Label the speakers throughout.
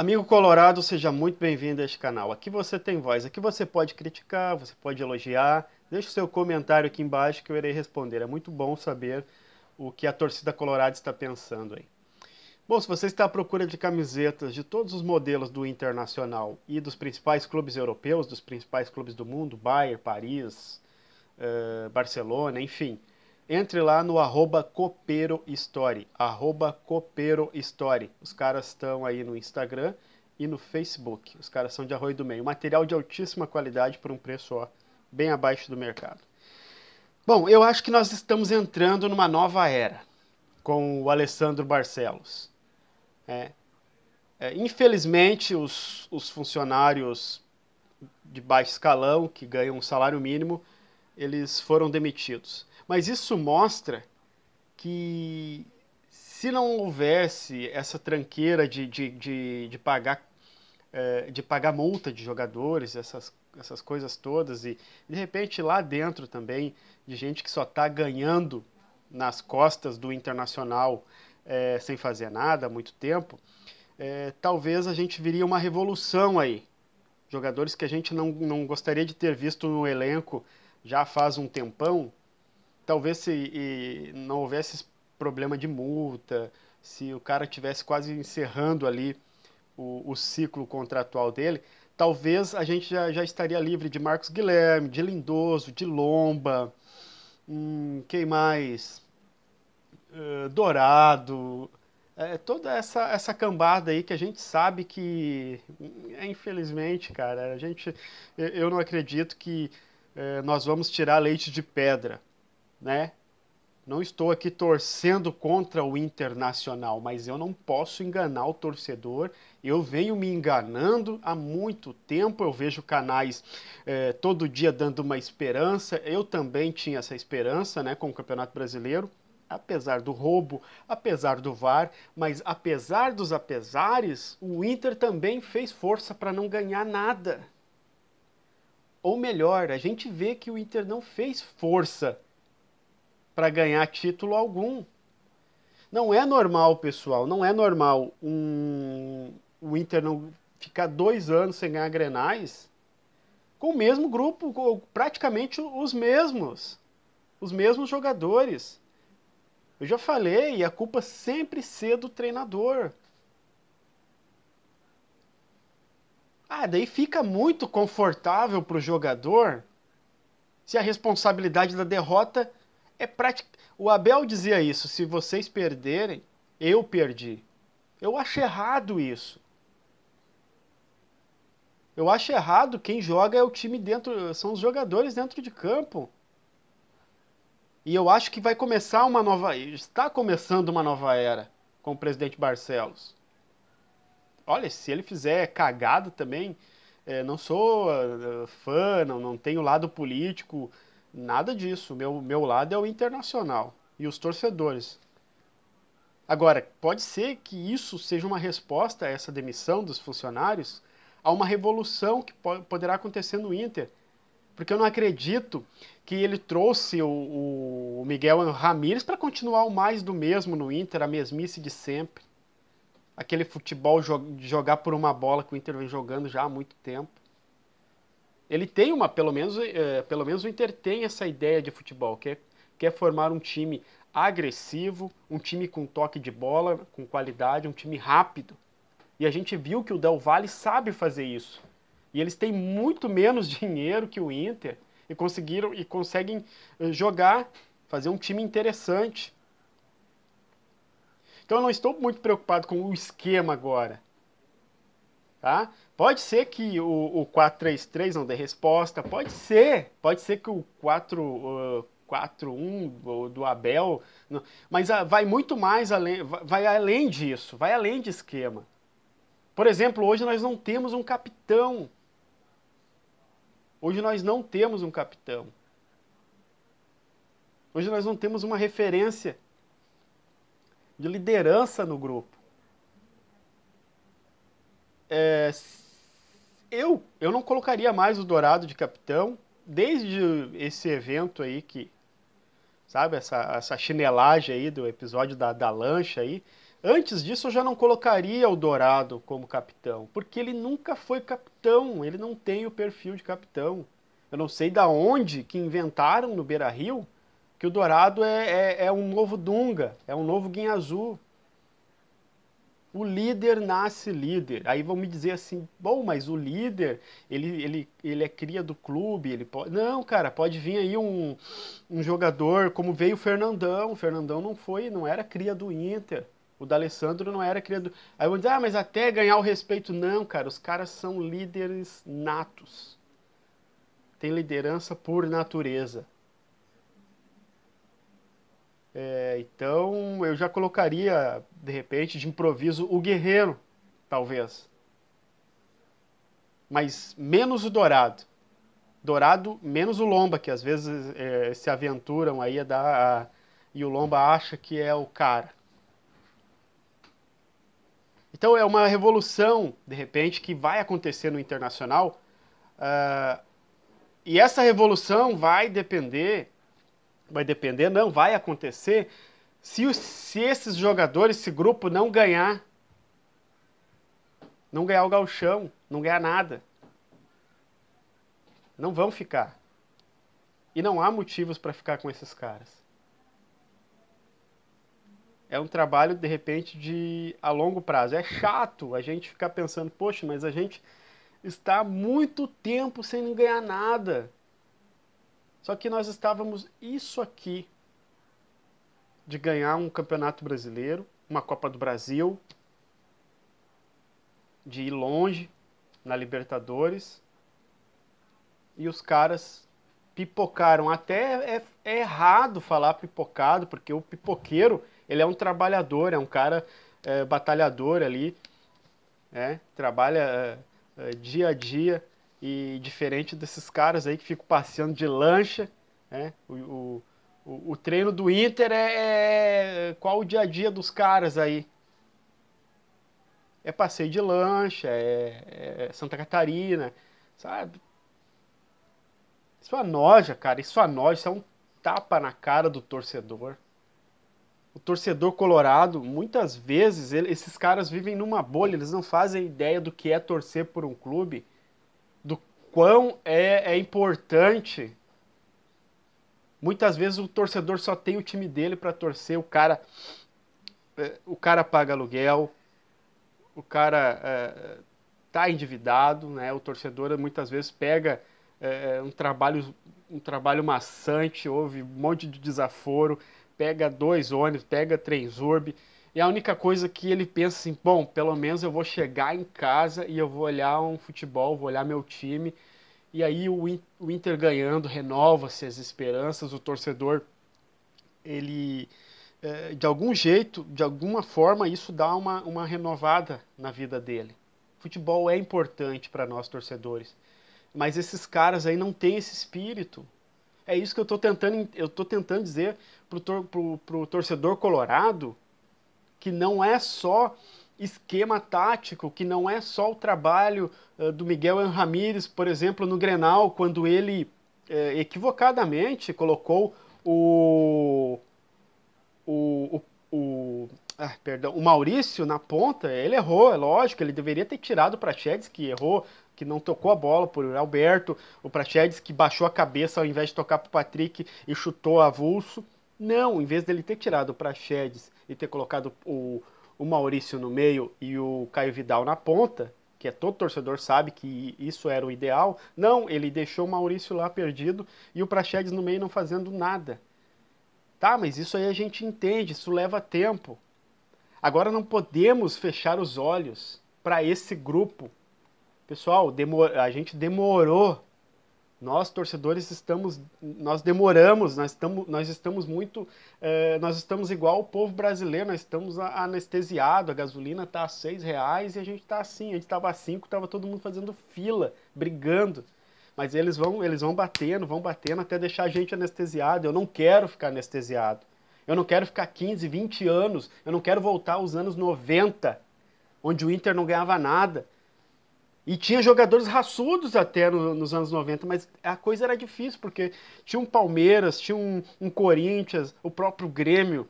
Speaker 1: Amigo Colorado, seja muito bem-vindo a este canal. Aqui você tem voz, aqui você pode criticar, você pode elogiar. Deixe o seu comentário aqui embaixo que eu irei responder. É muito bom saber o que a torcida colorada está pensando aí. Bom, se você está à procura de camisetas de todos os modelos do Internacional e dos principais clubes europeus, dos principais clubes do mundo, Bayern, Paris, eh, Barcelona, enfim, entre lá no arroba Copero Story, arroba Copero Story. Os caras estão aí no Instagram e no Facebook. Os caras são de Arroio do Meio. Material de altíssima qualidade por um preço ó, bem abaixo do mercado. Bom, eu acho que nós estamos entrando numa nova era com o Alessandro Barcelos. É, é, infelizmente, os, os funcionários de baixo escalão que ganham um salário mínimo, eles foram demitidos. Mas isso mostra que se não houvesse essa tranqueira de, de, de, de pagar é, de pagar multa de jogadores, essas, essas coisas todas, e de repente lá dentro também, de gente que só está ganhando nas costas do internacional é, sem fazer nada há muito tempo, é, talvez a gente viria uma revolução aí. Jogadores que a gente não, não gostaria de ter visto no elenco já faz um tempão, talvez se não houvesse problema de multa, se o cara tivesse quase encerrando ali o, o ciclo contratual dele, talvez a gente já, já, estaria livre de Marcos Guilherme, de Lindoso, de Lomba, hum, quem mais? Uh, Dourado, é, é, toda essa, essa cambada aí que a gente sabe que, é, infelizmente, cara, a gente, eu não acredito que é, nós vamos tirar leite de pedra né? Não estou aqui torcendo contra o Internacional, mas eu não posso enganar o torcedor. Eu venho me enganando há muito tempo. Eu vejo canais eh, todo dia dando uma esperança. Eu também tinha essa esperança, né, com o Campeonato Brasileiro apesar do roubo, apesar do VAR, mas apesar dos apesares, o Inter também fez força para não ganhar nada. Ou melhor, a gente vê que o Inter não fez força para ganhar título algum. Não é normal, pessoal, não é normal um, o Inter não ficar dois anos sem ganhar grenais com o mesmo grupo, com praticamente os mesmos, os mesmos jogadores. Eu já falei, a culpa sempre ser do treinador. Ah, daí fica muito confortável para o jogador se a responsabilidade da derrota é prática. O Abel dizia isso: se vocês perderem, eu perdi. Eu acho errado isso. Eu acho errado quem joga é o time dentro, são os jogadores dentro de campo. E eu acho que vai começar uma nova, está começando uma nova era com o presidente Barcelos. Olha, se ele fizer cagada também, é, não sou ah, fã, não, não tenho lado político, Nada disso. Meu, meu lado é o internacional e os torcedores. Agora, pode ser que isso seja uma resposta a essa demissão dos funcionários a uma revolução que poderá acontecer no Inter. Porque eu não acredito que ele trouxe o, o Miguel Ramírez para continuar o mais do mesmo no Inter, a mesmice de sempre. Aquele futebol de jogar por uma bola que o Inter vem jogando já há muito tempo ele tem uma, pelo menos, é, pelo menos o Inter tem essa ideia de futebol, que é, que é formar um time agressivo, um time com toque de bola, com qualidade, um time rápido. E a gente viu que o Del Valle sabe fazer isso. E eles têm muito menos dinheiro que o Inter e conseguiram e conseguem eh, jogar, fazer um time interessante. Então eu não estou muito preocupado com o esquema agora. Tá? Pode ser que o, o 4-3-3 não dê resposta, pode ser, pode ser que o 4, uh, 4-1 do Abel, mas ah, vai muito mais além, vai além disso, vai além de esquema. Por exemplo, hoje nós não temos um capitão. Hoje nós não temos um capitão. Hoje nós não temos uma referência de liderança no grupo. É, eu, eu não colocaria mais o Dourado de capitão desde esse evento aí que. Sabe, essa, essa chinelagem aí do episódio da, da lancha aí. Antes disso, eu já não colocaria o Dourado como capitão, porque ele nunca foi capitão, ele não tem o perfil de capitão. Eu não sei da onde que inventaram no Beira Rio que o Dourado é, é, é um novo Dunga, é um novo Guinha Azul. O líder nasce líder. Aí vão me dizer assim, bom, mas o líder, ele, ele, ele é cria do clube, ele pode... Não, cara, pode vir aí um, um jogador, como veio o Fernandão. O Fernandão não foi, não era cria do Inter. O D'Alessandro não era cria do... Aí vão dizer, ah, mas até ganhar o respeito. Não, cara, os caras são líderes natos. Tem liderança por natureza. É, então eu já colocaria, de repente, de improviso, o Guerreiro, talvez. Mas menos o Dourado. Dourado menos o Lomba, que às vezes é, se aventuram aí a dar. A... e o Lomba acha que é o cara. Então é uma revolução, de repente, que vai acontecer no internacional. Uh, e essa revolução vai depender vai depender, não vai acontecer se, os, se esses jogadores, esse grupo não ganhar, não ganhar o galchão, não ganhar nada. Não vão ficar. E não há motivos para ficar com esses caras. É um trabalho, de repente, de a longo prazo. É chato a gente ficar pensando, poxa, mas a gente está muito tempo sem ganhar nada. Só que nós estávamos isso aqui de ganhar um campeonato brasileiro, uma Copa do Brasil, de ir longe na Libertadores. E os caras pipocaram. Até é, é errado falar pipocado, porque o pipoqueiro ele é um trabalhador, é um cara é, batalhador ali, né? é trabalha é, dia a dia e diferente desses caras aí que ficam passeando de lancha, né? O, o, o treino do Inter é, é, qual o dia a dia dos caras aí? É passeio de lancha, é, é Santa Catarina, sabe? Isso é noja cara, isso anoja, é isso é um tapa na cara do torcedor. O torcedor colorado, muitas vezes, ele, esses caras vivem numa bolha, eles não fazem ideia do que é torcer por um clube quão é, é importante. Muitas vezes o torcedor só tem o time dele para torcer, o cara é, o cara paga aluguel, o cara é, tá endividado, né? O torcedor muitas vezes pega é, é um trabalho um trabalho maçante, houve um monte de desaforo, pega dois ônibus, pega três urbe, e é a única coisa que ele pensa assim, bom, pelo menos eu vou chegar em casa e eu vou olhar um futebol, vou olhar meu time. E aí o Inter ganhando renova-se as esperanças, o torcedor ele eh, de algum jeito, de alguma forma, isso dá uma, uma renovada na vida dele. Futebol é importante para nós torcedores, mas esses caras aí não têm esse espírito. É isso que eu estou tentando, eu tentando dizer para o torcedor colorado que não é só esquema tático, que não é só o trabalho uh, do Miguel Ramírez, por exemplo, no Grenal, quando ele eh, equivocadamente colocou o, o, o, o ah, perdão, o Maurício na ponta, ele errou, é lógico, ele deveria ter tirado o Prachedes, que errou, que não tocou a bola por Alberto, o Prachedes que baixou a cabeça ao invés de tocar para o Patrick e chutou avulso. Não, em vez dele ter tirado o Prachedes e ter colocado o, o Maurício no meio e o Caio Vidal na ponta, que é todo torcedor sabe que isso era o ideal. Não, ele deixou o Maurício lá perdido e o Praxedes no meio não fazendo nada. Tá, mas isso aí a gente entende, isso leva tempo. Agora não podemos fechar os olhos para esse grupo. Pessoal, demor... a gente demorou nós, torcedores, estamos, nós demoramos, nós estamos, nós estamos muito, é, nós estamos igual o povo brasileiro, nós estamos anestesiado, a gasolina está a seis reais e a gente está assim, a gente estava a cinco, estava todo mundo fazendo fila, brigando. Mas eles vão, eles vão batendo, vão batendo até deixar a gente anestesiado. Eu não quero ficar anestesiado. Eu não quero ficar 15, 20 anos. Eu não quero voltar aos anos 90, onde o Inter não ganhava nada e tinha jogadores raçudos até no, nos anos 90, mas a coisa era difícil, porque tinha um Palmeiras, tinha um, um Corinthians, o próprio Grêmio.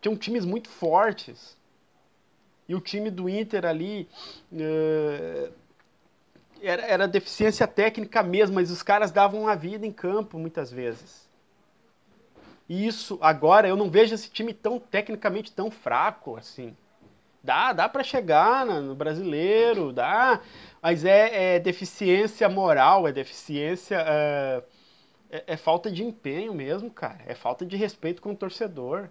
Speaker 1: Tinham times muito fortes. E o time do Inter ali uh, era, era deficiência técnica mesmo, mas os caras davam a vida em campo muitas vezes. E isso, agora, eu não vejo esse time tão tecnicamente tão fraco assim. Dá, dá para chegar no brasileiro, dá. Mas é, é deficiência moral, é deficiência. Eh, é, é, falta de empenho mesmo, cara. É falta de respeito com o torcedor.